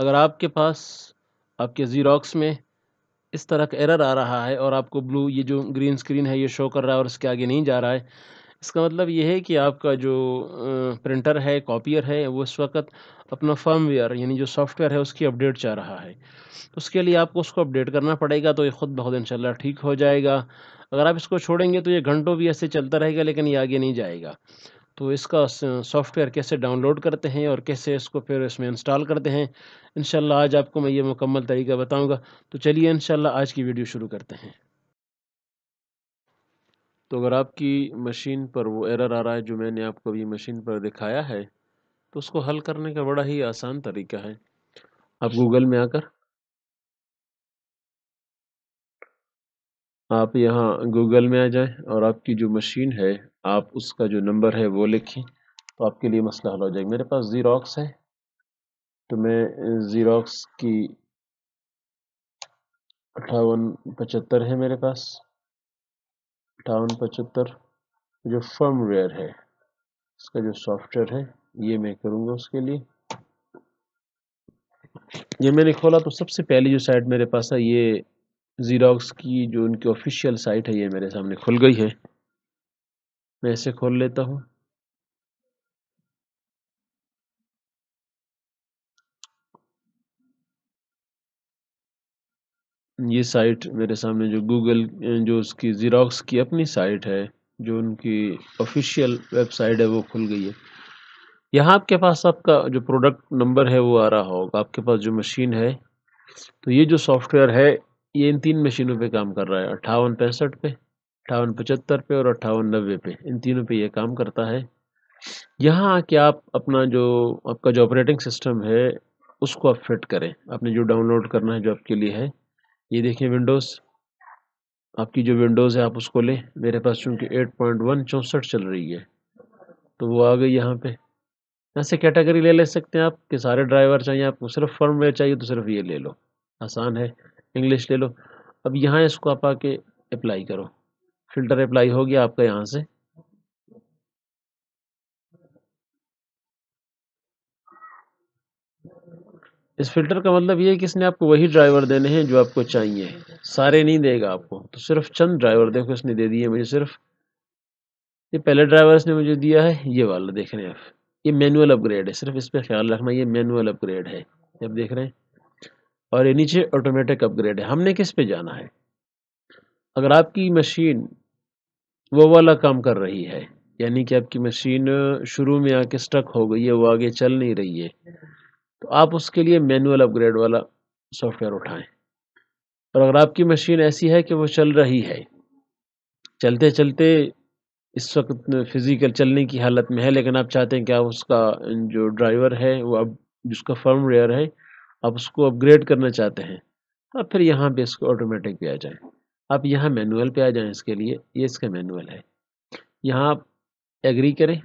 अगर आपके पास आपके जीरोक्स में इस तरह का एरर आ रहा है और आपको ब्लू ये जो ग्रीन स्क्रीन है ये शो कर रहा है और इसके आगे नहीं जा रहा है इसका मतलब ये है कि आपका जो प्रिंटर है कॉपियर है वो इस वक्त अपना फर्मवेयर यानी जो सॉफ्टवेयर है उसकी अपडेट चाह रहा है उसके लिए आपको उसको अपडेट करना पड़ेगा तो ये ख़ुद बहुत इन ठीक हो जाएगा अगर आप इसको छोड़ेंगे तो ये घंटों भी ऐसे चलता रहेगा लेकिन ये आगे नहीं जाएगा तो इसका सॉफ्टवेयर कैसे डाउनलोड करते हैं और कैसे इसको फिर इसमें इंस्टॉल करते हैं इन आज आपको मैं ये मुकम्मल तरीका बताऊँगा तो चलिए इन आज की वीडियो शुरू करते हैं तो अगर आपकी मशीन पर वो एरर आ रहा है जो मैंने आपको अभी मशीन पर दिखाया है तो उसको हल करने का बड़ा ही आसान तरीका है आप गूगल में आकर आप यहाँ गूगल में आ जाएं और आपकी जो मशीन है आप उसका जो नंबर है वो लिखें तो आपके लिए मसला हल हो जाएगा मेरे पास ज़ीरोक्स है तो मैं ज़ीरोक्स की अट्ठावन पचहत्तर है मेरे पास अट्ठावन पचहत्तर जो फर्मवेयर है इसका जो सॉफ्टवेयर है ये मैं करूँगा उसके लिए ये मैंने खोला तो सबसे पहले जो साइट मेरे पास है ये ज़ीरोक्स की जो उनकी ऑफिशियल साइट है ये मेरे सामने खुल गई है मैं इसे खोल लेता हूँ ये साइट मेरे सामने जो गूगल जो उसकी ज़ीरोक्स की अपनी साइट है जो उनकी ऑफिशियल वेबसाइट है वो खुल गई है यहाँ आपके पास आपका जो प्रोडक्ट नंबर है वो आ रहा होगा आपके पास जो मशीन है तो ये जो सॉफ्टवेयर है ये इन तीन मशीनों पे काम कर रहा है अट्ठावन पैंसठ पे अट्ठावन पचहत्तर पे और अट्ठावन नब्बे पे इन तीनों पे ये काम करता है यहाँ आके आप अपना जो आपका जो ऑपरेटिंग सिस्टम है उसको आप फिट करें आपने जो डाउनलोड करना है जो आपके लिए है ये देखिए विंडोज़ आपकी जो विंडोज़ है आप उसको लें मेरे पास चूँकि एट पॉइंट वन चौंसठ चल रही है तो वो आ गई यहाँ पे यहाँ से कैटेगरी ले ले सकते हैं आप कि सारे ड्राइवर चाहिए आपको सिर्फ फर्मवेयर चाहिए तो सिर्फ ये ले लो आसान है इंग्लिश ले लो अब यहाँ इसको आप आके अप्लाई करो फिल्टर अप्लाई हो गया आपका यहाँ से इस फिल्टर का मतलब ये है कि इसने आपको वही ड्राइवर देने हैं जो आपको चाहिए सारे नहीं देगा आपको तो सिर्फ चंद ड्राइवर देखो इसने दे दिए मुझे सिर्फ ये पहले ड्राइवर इसने मुझे दिया है ये वाला देख रहे हैं आप ये मैनुअल अपग्रेड है सिर्फ इस पर ख्याल रखना ये मैनुअल अपग्रेड है आप देख रहे हैं और ये नीचे ऑटोमेटिक अपग्रेड है हमने किस पे जाना है अगर आपकी मशीन वो वाला काम कर रही है यानी कि आपकी मशीन शुरू में आके स्टक हो गई है वो आगे चल नहीं रही है तो आप उसके लिए मैनुअल अपग्रेड वाला सॉफ्टवेयर उठाएं और अगर आपकी मशीन ऐसी है कि वो चल रही है चलते चलते इस वक्त फिज़िकल चलने की हालत में है लेकिन आप चाहते हैं कि आप उसका जो ड्राइवर है वो अब जिसका फर्म रेयर है आप उसको अपग्रेड करना चाहते हैं अब फिर यहाँ पे इसको ऑटोमेटिक पे आ जाए आप यहाँ मैनुअल पे आ जाए इसके लिए ये इसका मैनुअल है यहाँ आप एग्री करें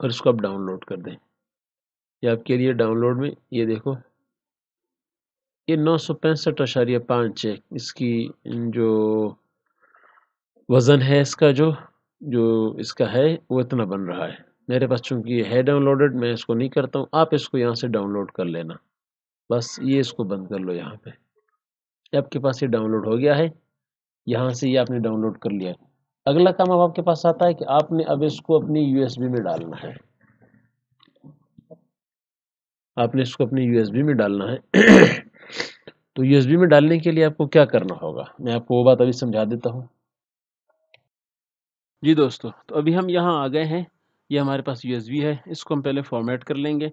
और इसको आप डाउनलोड कर दें ये आपके लिए डाउनलोड में ये देखो ये नौ सौ पैंसठ अशारिया पाँच है इसकी जो वज़न है इसका जो जो इसका है वो इतना बन रहा है मेरे पास चूंकि ये है डाउनलोडेड मैं इसको नहीं करता हूँ आप इसको यहाँ से डाउनलोड कर लेना बस ये इसको बंद कर लो यहाँ पे आपके पास ये डाउनलोड हो गया है यहाँ से ये आपने डाउनलोड कर लिया अगला काम अब आपके पास आता है कि आपने अब इसको अपनी यू में डालना है आपने इसको अपनी यू में डालना है तो यू में डालने के लिए आपको क्या करना होगा मैं आपको वो बात अभी समझा देता हूँ जी दोस्तों तो अभी हम यहाँ आ गए हैं ये हमारे पास यू है इसको हम पहले फॉर्मेट कर लेंगे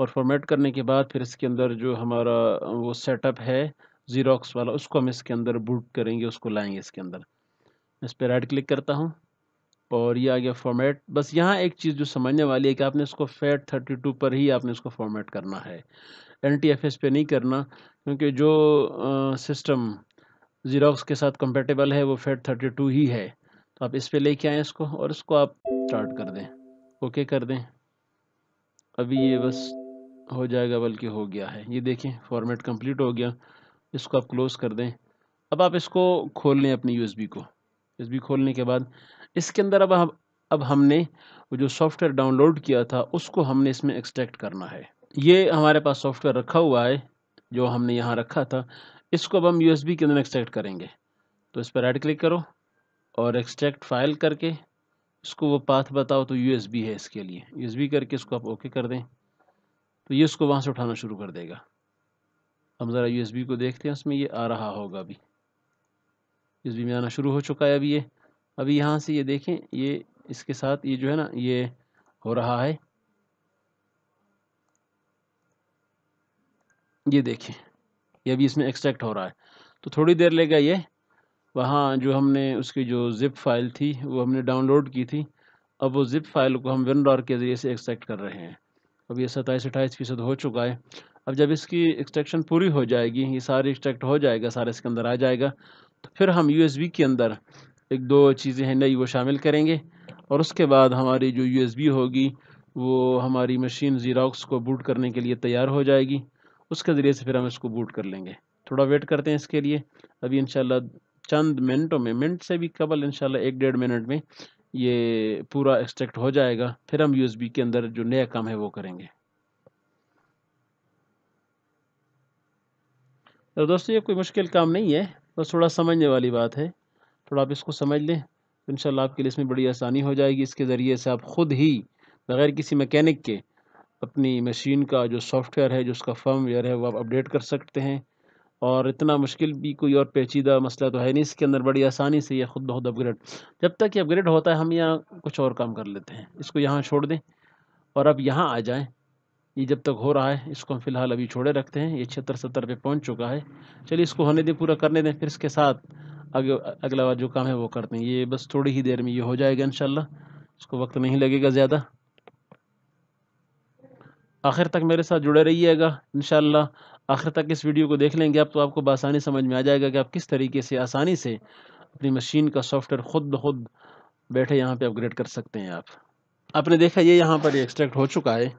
और फॉर्मेट करने के बाद फिर इसके अंदर जो हमारा वो सेटअप है जीरोक्स वाला उसको हम इसके अंदर बूट करेंगे उसको लाएंगे इसके अंदर इस पर राइट क्लिक करता हूँ और ये आ गया फॉर्मेट बस यहाँ एक चीज़ जो समझने वाली है कि आपने इसको फैट थर्टी टू पर ही आपने इसको फॉर्मेट करना है एन टी एफ एस पे नहीं करना क्योंकि जो सिस्टम जीरोक्स के साथ कंपेटेबल है वो फैट थर्टी टू ही है तो आप इस पर लेके आएँ इसको और इसको आप स्टार्ट कर दें ओके कर दें अभी ये बस हो जाएगा बल्कि हो गया है ये देखें फॉर्मेट कंप्लीट हो गया इसको आप क्लोज़ कर दें अब आप इसको खोल लें अपनी यूएसबी को यूएसबी खोलने के बाद इसके अंदर अब हम अब हमने जो सॉफ्टवेयर डाउनलोड किया था उसको हमने इसमें एक्सट्रैक्ट करना है ये हमारे पास सॉफ्टवेयर रखा हुआ है जो हमने यहाँ रखा था इसको अब हम यू के अंदर एक्सट्रैक्ट करेंगे तो इस पर राइट क्लिक करो और एक्सट्रैक्ट फाइल करके इसको वो पाथ बताओ तो यू है इसके लिए यू करके इसको आप ओके कर दें तो ये इसको वहाँ से उठाना शुरू कर देगा हम ज़रा यू को देखते हैं उसमें ये आ रहा होगा अभी यू में आना शुरू हो चुका है अभी ये अभी यहाँ से ये देखें ये इसके साथ ये जो है ना ये हो रहा है ये देखें ये अभी इसमें एक्सट्रैक्ट हो रहा है तो थोड़ी देर लेगा ये वहाँ जो हमने उसकी जो जिप फाइल थी वो हमने डाउनलोड की थी अब वो जिप फाइल को हम विन के ज़रिए से एक्सट्रैक्ट कर रहे हैं अब ये सत्ताईस अट्ठाईस फ़ीसद हो चुका है अब जब इसकी एक्सट्रैक्शन पूरी हो जाएगी ये सारी एक्सट्रैक्ट हो जाएगा सारा इसके अंदर आ जाएगा तो फिर हम यू के अंदर एक दो चीज़ें हैं नई वो शामिल करेंगे और उसके बाद हमारी जो यू होगी वो हमारी मशीन जीरोक्स को बूट करने के लिए तैयार हो जाएगी उसके ज़रिए से फिर हम इसको बूट कर लेंगे थोड़ा वेट करते हैं इसके लिए अभी इंशाल्लाह चंद मिनटों में मिनट से भी कबल इंशाल्लाह एक डेढ़ मिनट में ये पूरा एक्सट्रैक्ट हो जाएगा फिर हम यू के अंदर जो नया काम है वो करेंगे तो दोस्तों ये कोई मुश्किल काम नहीं है बस थोड़ा समझने वाली बात है थोड़ा आप इसको समझ लें तो इन आपके लिए इसमें बड़ी आसानी हो जाएगी इसके ज़रिए से आप ख़ुद ही बगैर किसी मैकेनिक के अपनी मशीन का जो सॉफ्टवेयर है जो उसका फर्मवेयर है वो आप अपडेट कर सकते हैं और इतना मुश्किल भी कोई और पेचीदा मसला तो है नहीं इसके अंदर बड़ी आसानी से यह खुद बहुत अपग्रेड जब तक ये अपग्रेड होता है हम यहाँ कुछ और काम कर लेते हैं इसको यहाँ छोड़ दें और अब यहाँ आ जाएँ ये जब तक हो रहा है इसको हम फिलहाल अभी छोड़े रखते हैं ये छिहत्तर सत्तर पे पहुंच चुका है चलिए इसको होने दें पूरा करने दें फिर इसके साथ आगे अगला जो काम है वो करते हैं ये बस थोड़ी ही देर में ये हो जाएगा इन इसको वक्त नहीं लगेगा ज़्यादा आखिर तक मेरे साथ जुड़े रहिएगा इन आखिर तक इस वीडियो को देख लेंगे आप तो आपको बसानी समझ में आ जाएगा कि आप किस तरीके से आसानी से अपनी मशीन का सॉफ्टवेयर खुद ब खुद बैठे यहाँ पे अपग्रेड कर सकते हैं आप आपने देखा ये यहाँ पर एक्सट्रैक्ट हो चुका है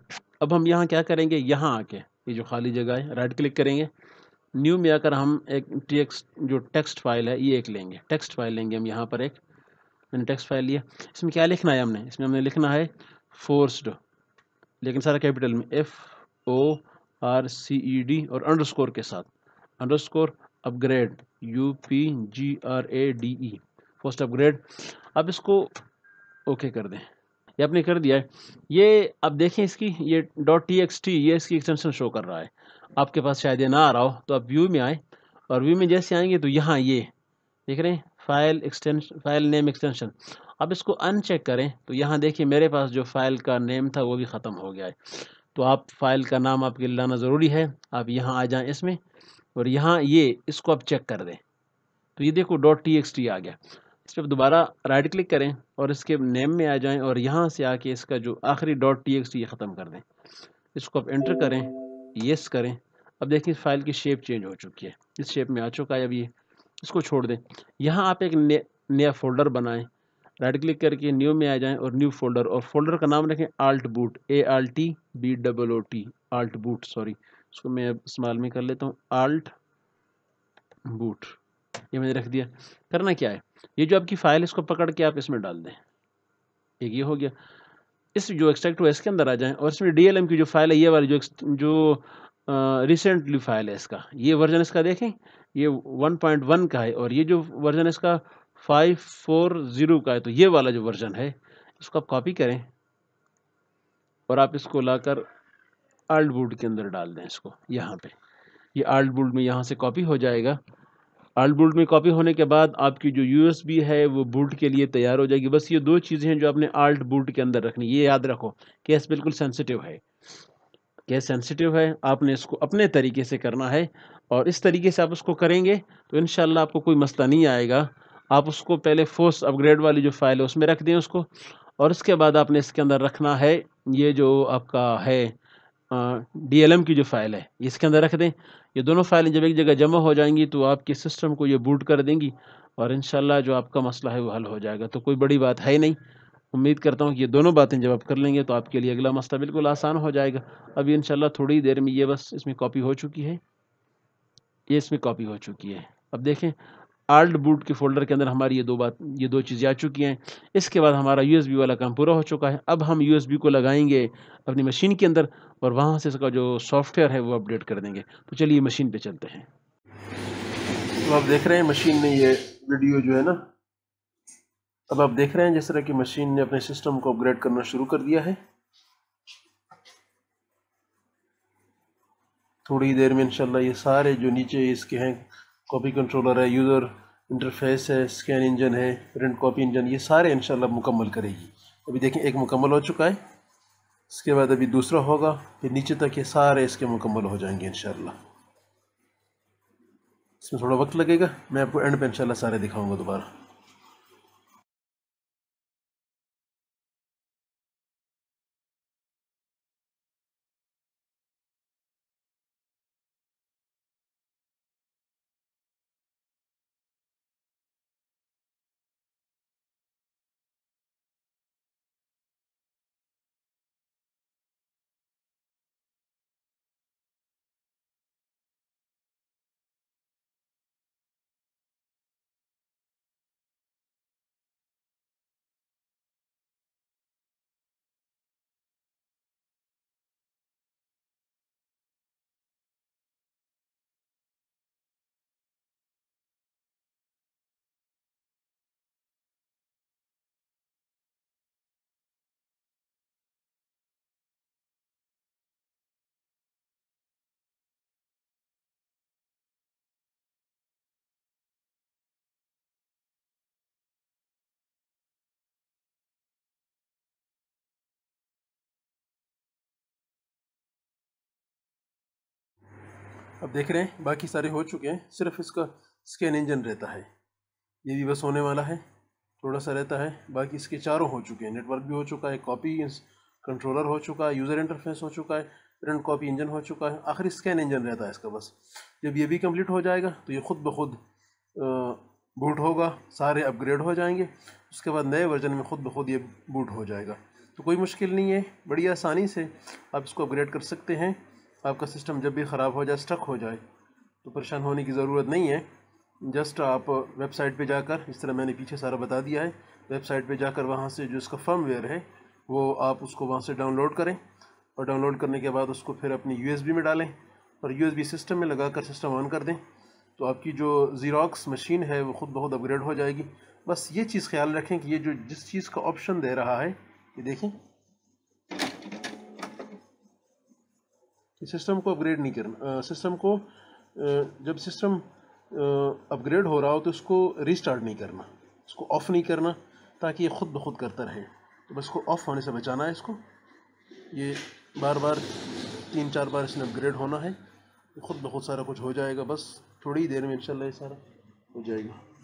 अब हम यहाँ क्या करेंगे यहाँ आके ये जो खाली जगह है राइट क्लिक करेंगे न्यू में आकर हम एक टी जो टेक्स्ट फाइल है ये एक लेंगे टेक्स्ट फाइल लेंगे हम यहाँ पर एक मैंने टेक्स्ट फाइल लिया इसमें क्या लिखना है हमने इसमें हमने लिखना है फोर्सड लेकिन सारा कैपिटल में F O R C E D और अंडरस्कोर के साथ underscore upgrade U P G R A D E first upgrade अब इसको ओके कर दें ये आपने कर दिया है ये आप देखें इसकी ये डॉट टी एक्स टी ये इसकी एक्सटेंशन शो कर रहा है आपके पास शायद ये ना आ रहा हो तो आप व्यू में आए और व्यू में जैसे आएंगे तो यहाँ ये देख रहे हैं file extension file name extension अब इसको अनचेक करें तो यहाँ देखिए मेरे पास जो फ़ाइल का नेम था वो भी ख़त्म हो गया है तो आप फाइल का नाम आपके लाना ज़रूरी है आप यहाँ आ जाएं इसमें और यहाँ ये इसको आप चेक कर दें तो ये देखो डॉट टी एक्स टी आ गया इस पर दोबारा राइट क्लिक करें और इसके नेम में आ जाएं और यहाँ से आके इसका जो आखिरी डॉट टी एक्स टी ये ख़त्म कर दें इसको आप एंटर करें येस करें अब देखिए फ़ाइल की शेप चेंज हो चुकी है इस शेप में आ चुका है अब ये इसको छोड़ दें यहाँ आप एक नया फोल्डर बनाएं राइट क्लिक करके न्यू में आ जाएं और न्यू फोल्डर और फोल्डर का नाम रखें alt boot A L T B double O T alt boot sorry इसको मैं अब इस्तेमाल में कर लेता हूँ आल्ट बूट ये मैंने रख दिया करना क्या है ये जो आपकी फ़ाइल है इसको पकड़ के आप इसमें डाल दें एक ये हो गया इस जो एक्सट्रैक्ट हुआ इसके अंदर आ जाएं और इसमें डी की जो फाइल है ये वाली जो जो रिसेंटली फाइल है इसका ये वर्जन इसका देखें ये 1.1 का है और ये जो वर्जन इसका फाइव फोर ज़ीरो का है तो ये वाला जो वर्जन है इसको आप कॉपी करें और आप इसको लाकर आल्ट बोर्ड के अंदर डाल दें इसको यहाँ पे ये आल्ट बूट में यहाँ से कॉपी हो जाएगा आल्ट बूट में कॉपी होने के बाद आपकी जो बी है वो बूट के लिए तैयार हो जाएगी बस ये दो चीज़ें हैं जो आपने आल्ट बोर्ड के अंदर रखनी ये याद रखो केस बिल्कुल सेंसिटिव है केस सेंसिटिव है आपने इसको अपने तरीके से करना है और इस तरीके से आप उसको करेंगे तो इन आपको कोई मसला नहीं आएगा आप उसको पहले फोर्स अपग्रेड वाली जो फाइल है उसमें रख दें उसको और उसके बाद आपने इसके अंदर रखना है ये जो आपका है डीएलएम की जो फाइल है इसके अंदर रख दें ये दोनों फाइलें जब एक जगह जमा हो जाएंगी तो आपके सिस्टम को ये बूट कर देंगी और इन जो आपका मसला है वो हल हो जाएगा तो कोई बड़ी बात है नहीं उम्मीद करता हूँ कि ये दोनों बातें जब आप कर लेंगे तो आपके लिए अगला मसला बिल्कुल आसान हो जाएगा अभी इन थोड़ी देर में ये बस इसमें कॉपी हो चुकी है ये इसमें कॉपी हो चुकी है अब देखें आल्ट बूट के फोल्डर के अंदर हमारी ये दो बात ये दो चीज़ें आ चुकी हैं इसके बाद हमारा यू वाला काम पूरा हो चुका है अब हम यू को लगाएंगे अपनी मशीन के अंदर और वहाँ से इसका जो सॉफ्टवेयर है वो अपडेट कर देंगे तो चलिए मशीन पे चलते हैं तो आप देख रहे हैं मशीन ने ये वीडियो जो है ना अब आप देख रहे हैं जिस तरह की मशीन ने अपने सिस्टम को अपग्रेड करना शुरू कर दिया है थोड़ी देर में इंशाल्लाह ये सारे जो नीचे इसके हैं कॉपी कंट्रोलर है यूज़र इंटरफेस है स्कैन इंजन है प्रिंट कॉपी इंजन ये सारे इन मुकम्मल करेगी अभी देखें एक मुकम्मल हो चुका है इसके बाद अभी दूसरा होगा फिर नीचे तक ये सारे इसके मुकम्मल हो जाएंगे इन इसमें थोड़ा वक्त लगेगा मैं आपको एंड पे इनशाला सारे दिखाऊंगा दोबारा अब देख रहे हैं बाकी सारे हो चुके हैं सिर्फ इसका स्कैन इंजन रहता है ये भी बस होने वाला है थोड़ा सा रहता है बाकी इसके चारों हो चुके हैं नेटवर्क भी हो चुका है कॉपी कंट्रोलर हो चुका है यूज़र इंटरफेस हो चुका है प्रिंट कॉपी इंजन हो चुका है आखिर स्कैन इंजन रहता है इसका बस जब ये भी कम्प्लीट हो जाएगा तो ये ख़ुद ब खुद बूट होगा सारे अपग्रेड हो जाएंगे उसके बाद नए वर्जन में ख़ुद ब खुद ये बूट हो जाएगा तो कोई मुश्किल नहीं है बड़ी आसानी से आप इसको अपग्रेड कर सकते हैं आपका सिस्टम जब भी ख़राब हो जाए स्टक हो जाए तो परेशान होने की ज़रूरत नहीं है जस्ट आप वेबसाइट पे जाकर इस तरह मैंने पीछे सारा बता दिया है वेबसाइट पे जाकर वहाँ से जो इसका फर्म वेयर है वो आप उसको वहाँ से डाउनलोड करें और डाउनलोड करने के बाद उसको फिर अपनी यू में डालें और यू सिस्टम में लगा कर सिस्टम ऑन कर दें तो आपकी जो जीरोक्स मशीन है वो ख़ुद बहुत अपग्रेड हो जाएगी बस ये चीज़ ख्याल रखें कि ये जो जिस चीज़ का ऑप्शन दे रहा है ये देखें सिस्टम को अपग्रेड नहीं करना सिस्टम को जब सिस्टम अपग्रेड हो रहा हो तो उसको रिस्टार्ट नहीं करना इसको ऑफ़ नहीं करना ताकि ये ख़ुद ब खुद करता रहे तो बस इसको ऑफ़ होने से बचाना है इसको ये बार बार तीन चार बार इसने अपग्रेड होना है ख़ुद ब खुद सारा कुछ हो जाएगा बस थोड़ी देर में इंशाल्लाह ये सारा हो जाएगा